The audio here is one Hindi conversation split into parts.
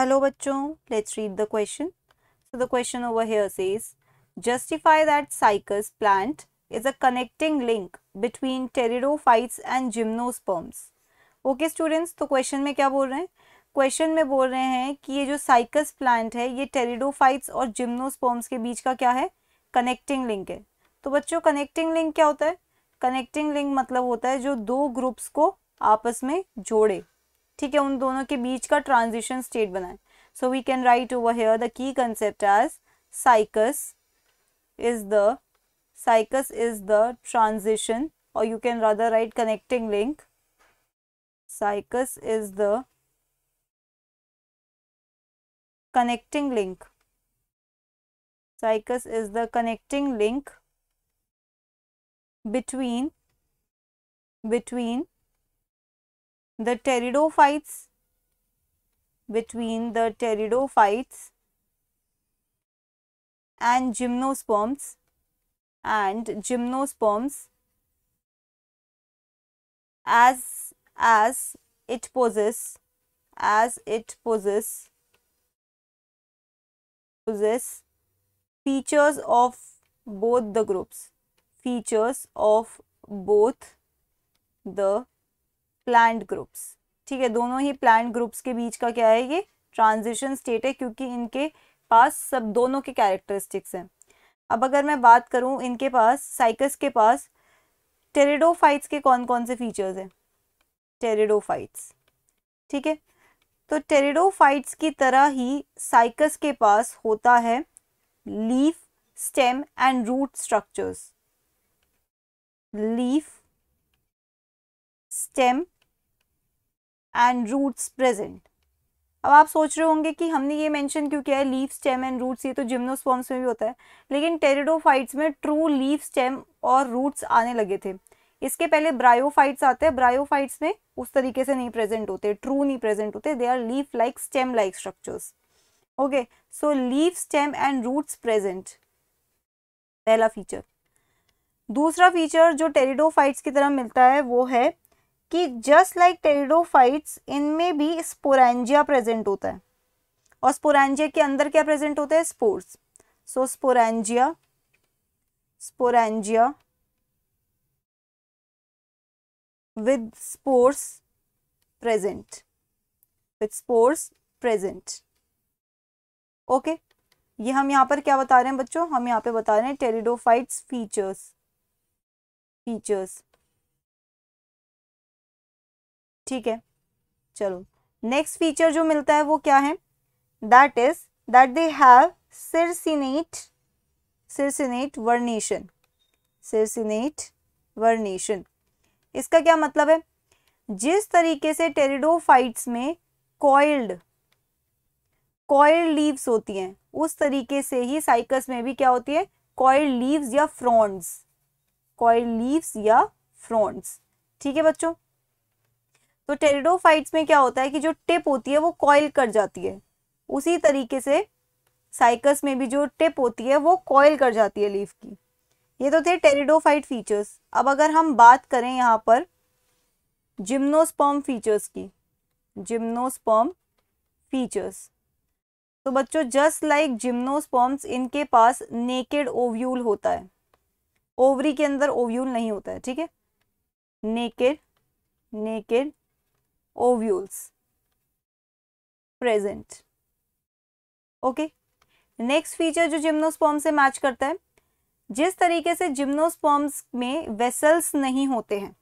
हेलो बच्चों let's read the question so the question over here says justify that cycas plant is a connecting link between pteridophytes and gymnosperms okay students तो क्वेश्चन में क्या बोल रहे हैं क्वेश्चन में बोल रहे हैं कि ये जो साइकस प्लांट है ये टेरिडोफाइट्स और जिम्नोस्पर्म्स के बीच का क्या है कनेक्टिंग लिंक है तो बच्चों कनेक्टिंग लिंक क्या होता है कनेक्टिंग लिंक मतलब होता है जो दो ग्रुप्स को आपस में जोड़े ठीक है उन दोनों के बीच का ट्रांजिशन स्टेट बनाए so we can write over here the key concept as cycas is the cycas is the transition or you can rather write connecting link cycas is the connecting link cycas is the connecting link between between the pteridophytes, between the pteridophytes and gymnosperms and gymnosperms as as it poses as it poses poses features of both the groups features of both the plant groups ठीक है दोनों ही प्लांट ग्रुप्स के बीच का क्या है ये ट्रांजिशन स्टेट है क्योंकि इनके पास सब दोनों के कैरेक्टरिस्टिक्स हैं अब अगर मैं बात करूं इनके पास साइकस के पास टेरिडोफाइट्स के कौन कौन से फीचर्स हैं टेरिडोफाइट्स ठीक है तो टेरिडोफाइट्स की तरह ही साइकस के पास होता है leaf stem and root structures leaf stem and roots present अब आप सोच रहे होंगे कि हमने ये मेंशन क्यों किया है लीव स्टेम एंड रूट्स ये तो जिम्नोस्पॉम्स में भी होता है लेकिन टेरिडोफाइट्स में ट्रू लीव स्टेम और रूट्स आने लगे थे इसके पहले ब्रायोफाइट्स आते हैं ब्रायोफाइट्स में उस तरीके से नहीं प्रेजेंट होते ट्रू नहीं प्रेजेंट होते they are leave like stem like structures okay so leave stem and roots present पहला फीचर दूसरा फीचर जो टेरिडोफाइट्स की तरह मिलता है वो है कि जस्ट लाइक टेरिडोफाइट्स इनमें भी स्पोरेंजिया प्रेजेंट होता है और स्पोरेंजिया के अंदर क्या प्रेजेंट होता है spores so sporangia sporangia with spores present with spores present okay ये हम यहां पर क्या बता रहे हैं बच्चों हम यहां पे बता रहे हैं टेरिडोफाइट्स फीचर्स फीचर्स ठीक है चलो नेक्स्ट फीचर जो मिलता है वो क्या है that is that they have circinate circinate vernation circinate vernation इसका क्या मतलब है जिस तरीके से टेरिडोफाइट्स में कॉइल्ड कॉयल लीव्स होती हैं उस तरीके से ही साइकस में भी क्या होती है कॉयल लीव्स या फ्रॉन्ड्स कॉइल्ड लीव्स या फ्रॉन्ड्स ठीक है बच्चों तो टेरिडोफाइट्स में क्या होता है कि जो टिप होती है वो कॉयल कर जाती है उसी तरीके से साइकस में भी जो टिप होती है वो कॉयल कर जाती है लीफ की ये तो थे टेरिडोफाइट फीचर्स अब अगर हम बात करें यहाँ पर जिम्नोस्पर्म फीचर्स की जिम्नोस्पर्म फीचर्स तो बच्चों जस्ट लाइक जिम्नोस्पर्म्स इनके पास नेकेड ओव्यूल होता है ओवरी के अंदर ओव्यूल नहीं होता है ठीक है naked naked ovules present. Okay. Next feature जो जिम्नोस्पॉम से match करता है जिस तरीके से जिम्नोस्पॉम्स में वेसल्स नहीं होते हैं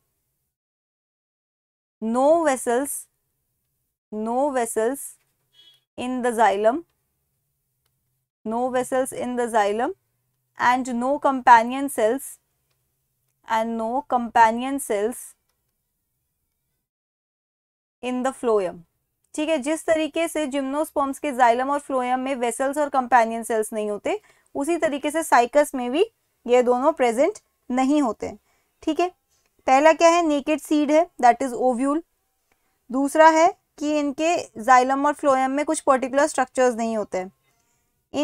no vessels no vessels in the xylem no vessels in the xylem and no companion cells and no companion cells in the phloem ठीक है जिस तरीके से जिम्नोस्पॉम्स के जाइलम और फ्लोयम में वेसल्स और कंपेनियन सेल्स नहीं होते उसी तरीके से साइकस में भी ये दोनों प्रेजेंट नहीं होते ठीक है पहला क्या है नेकेड सीड है दैट इज ओव्यूल दूसरा है कि इनके जाइलम और फ्लोयम में कुछ पर्टिकुलर स्ट्रक्चर्स नहीं होते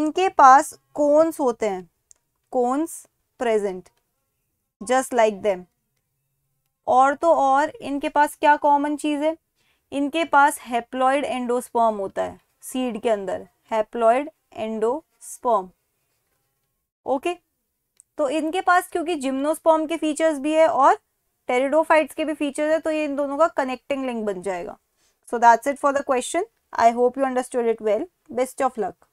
इनके पास कोन्स होते हैं cones present just like them और तो और इनके पास क्या कॉमन चीज़ है इनके पास हैप्लॉयड एंडोस्पॉम होता है सीड के अंदर हैप्लॉयड एंडोस्पॉम ओके तो इनके पास क्योंकि जिम्नोस्पॉम के फीचर्स भी है और टेरिडोफाइट्स के भी फीचर्स है तो ये इन दोनों का कनेक्टिंग लिंक बन जाएगा so that's it for the question I hope you understood it well best of luck